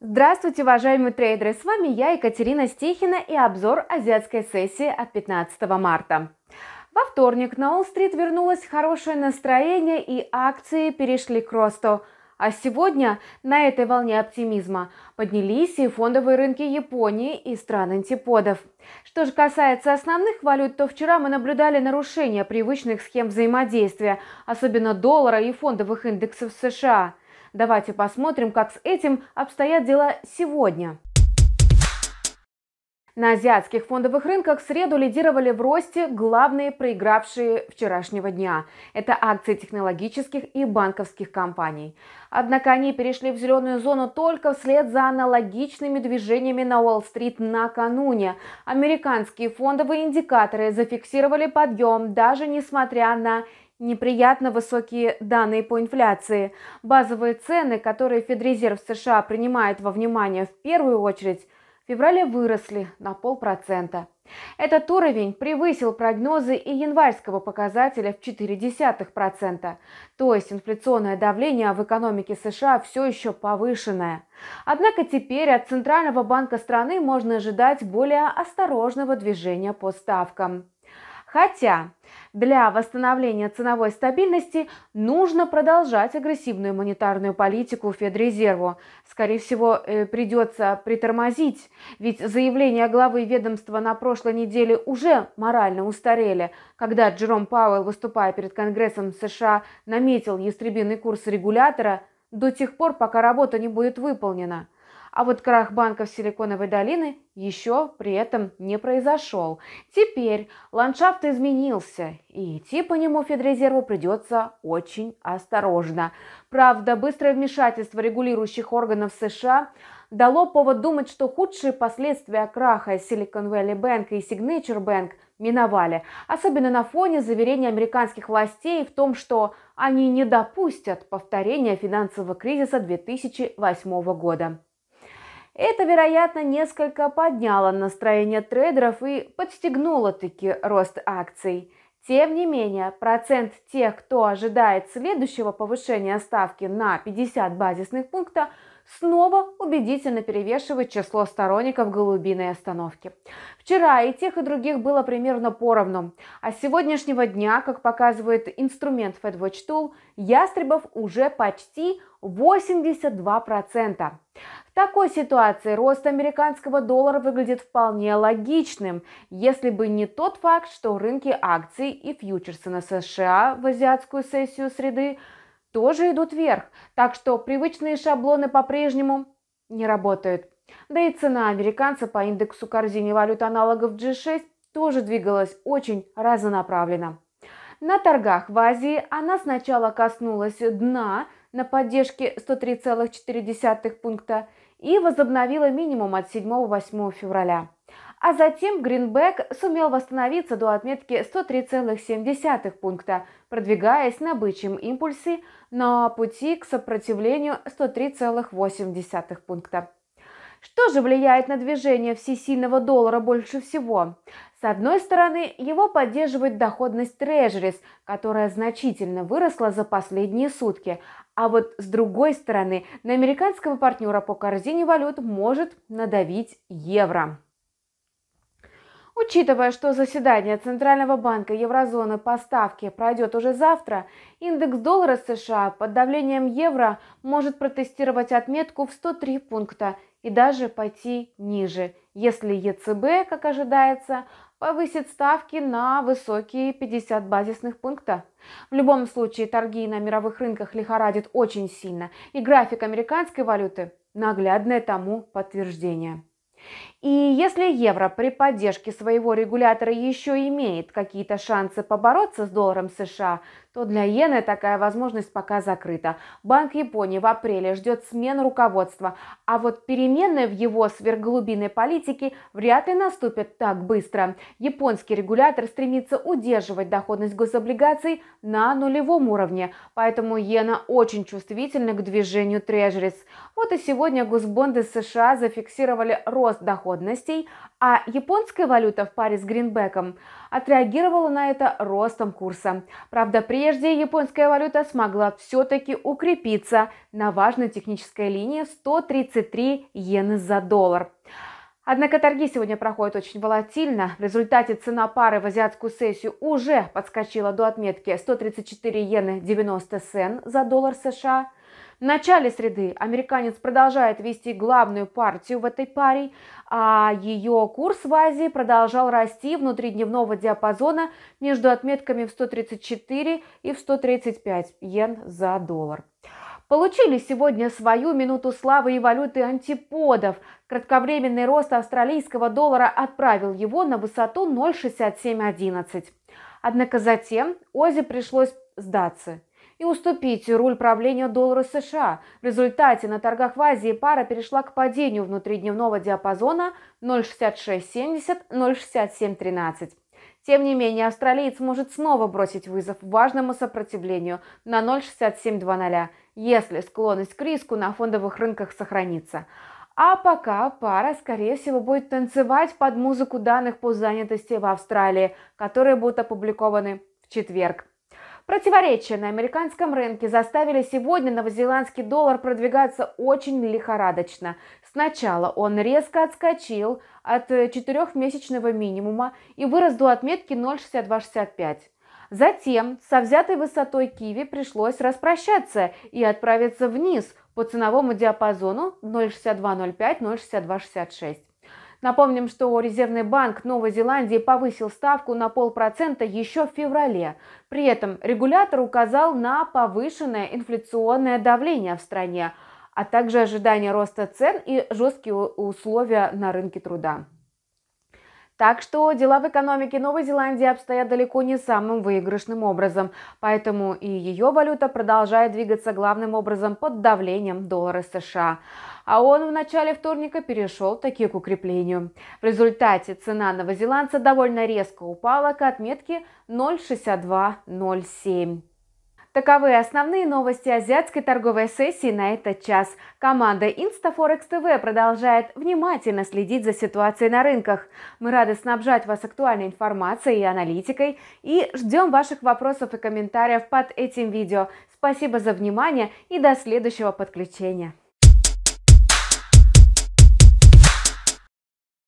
Здравствуйте, уважаемые трейдеры! С вами я, Екатерина Стихина и обзор азиатской сессии от 15 марта. Во вторник на Уолл-стрит вернулось хорошее настроение и акции перешли к росту. А сегодня на этой волне оптимизма поднялись и фондовые рынки Японии и стран антиподов. Что же касается основных валют, то вчера мы наблюдали нарушение привычных схем взаимодействия, особенно доллара и фондовых индексов США – Давайте посмотрим, как с этим обстоят дела сегодня. На азиатских фондовых рынках в среду лидировали в росте главные проигравшие вчерашнего дня. Это акции технологических и банковских компаний. Однако они перешли в зеленую зону только вслед за аналогичными движениями на Уолл-стрит накануне. Американские фондовые индикаторы зафиксировали подъем, даже несмотря на неприятно высокие данные по инфляции. Базовые цены, которые Федрезерв США принимает во внимание в первую очередь, в феврале выросли на полпроцента. Этот уровень превысил прогнозы и январьского показателя в 0,4%, то есть инфляционное давление в экономике США все еще повышенное. Однако теперь от Центрального банка страны можно ожидать более осторожного движения по ставкам. Хотя для восстановления ценовой стабильности нужно продолжать агрессивную монетарную политику Федрезерву. Скорее всего, э, придется притормозить, ведь заявления главы ведомства на прошлой неделе уже морально устарели, когда Джером Пауэлл, выступая перед Конгрессом США, наметил ястребиный курс регулятора до тех пор, пока работа не будет выполнена – а вот крах банков Силиконовой долины еще при этом не произошел. Теперь ландшафт изменился, и идти по нему Федрезерву придется очень осторожно. Правда, быстрое вмешательство регулирующих органов США дало повод думать, что худшие последствия краха Silicon Valley Bank и Signature Bank миновали, особенно на фоне заверения американских властей в том, что они не допустят повторения финансового кризиса 2008 года. Это, вероятно, несколько подняло настроение трейдеров и подстегнуло таки рост акций. Тем не менее, процент тех, кто ожидает следующего повышения ставки на 50 базисных пунктов – снова убедительно перевешивает число сторонников голубиной остановки. Вчера и тех, и других было примерно поровну, а с сегодняшнего дня, как показывает инструмент FedWatch Tool, ястребов уже почти 82%. В такой ситуации рост американского доллара выглядит вполне логичным, если бы не тот факт, что рынки акций и фьючерсы на США в азиатскую сессию среды тоже идут вверх, так что привычные шаблоны по-прежнему не работают. Да и цена американца по индексу корзине валют аналогов G6 тоже двигалась очень разнонаправленно. На торгах в Азии она сначала коснулась дна на поддержке 103,4 пункта и возобновила минимум от 7-8 февраля а затем Гринбек сумел восстановиться до отметки 103,7 пункта, продвигаясь на бычьем импульсе на пути к сопротивлению 103,8 пункта. Что же влияет на движение всесильного доллара больше всего? С одной стороны, его поддерживает доходность трежерис, которая значительно выросла за последние сутки, а вот с другой стороны, на американского партнера по корзине валют может надавить евро. Учитывая, что заседание Центрального банка еврозоны по ставке пройдет уже завтра, индекс доллара США под давлением евро может протестировать отметку в 103 пункта и даже пойти ниже, если ЕЦБ, как ожидается, повысит ставки на высокие 50 базисных пункта. В любом случае торги на мировых рынках лихорадят очень сильно, и график американской валюты – наглядное тому подтверждение. И если евро при поддержке своего регулятора еще имеет какие-то шансы побороться с долларом США, то для иены такая возможность пока закрыта. Банк Японии в апреле ждет смен руководства, а вот перемены в его сверхглубинной политике вряд ли наступят так быстро. Японский регулятор стремится удерживать доходность гособлигаций на нулевом уровне, поэтому иена очень чувствительна к движению трежерис. Вот и сегодня госбонды США зафиксировали рост доходностей, а японская валюта в паре с гринбеком – отреагировала на это ростом курса. Правда, прежде японская валюта смогла все-таки укрепиться на важной технической линии 133 иены за доллар. Однако торги сегодня проходят очень волатильно. В результате цена пары в азиатскую сессию уже подскочила до отметки 134 иены 90 сен за доллар США – в начале среды американец продолжает вести главную партию в этой паре, а ее курс в Азии продолжал расти внутри дневного диапазона между отметками в 134 и в 135 йен за доллар получили сегодня свою минуту славы и валюты антиподов. Кратковременный рост австралийского доллара отправил его на высоту 0,6711. Однако затем Ози пришлось сдаться и уступить руль правлению доллара США. В результате на торгах в Азии пара перешла к падению внутридневного диапазона 0,6670-0,6713. Тем не менее, австралиец может снова бросить вызов важному сопротивлению на 0,6720, если склонность к риску на фондовых рынках сохранится. А пока пара, скорее всего, будет танцевать под музыку данных по занятости в Австралии, которые будут опубликованы в четверг. Противоречия на американском рынке заставили сегодня новозеландский доллар продвигаться очень лихорадочно. Сначала он резко отскочил от э, четырехмесячного минимума и вырос до отметки 0,6265. Затем со взятой высотой киви пришлось распрощаться и отправиться вниз по ценовому диапазону 0,6205-0,6266. Напомним, что Резервный банк Новой Зеландии повысил ставку на полпроцента еще в феврале. При этом регулятор указал на повышенное инфляционное давление в стране, а также ожидание роста цен и жесткие условия на рынке труда. Так что дела в экономике Новой Зеландии обстоят далеко не самым выигрышным образом, поэтому и ее валюта продолжает двигаться главным образом под давлением доллара США. А он в начале вторника перешел таки к укреплению. В результате цена новозеландца довольно резко упала к отметке 0,6207. Таковы основные новости азиатской торговой сессии на этот час. Команда Instaforex TV продолжает внимательно следить за ситуацией на рынках. Мы рады снабжать вас актуальной информацией и аналитикой и ждем ваших вопросов и комментариев под этим видео. Спасибо за внимание и до следующего подключения.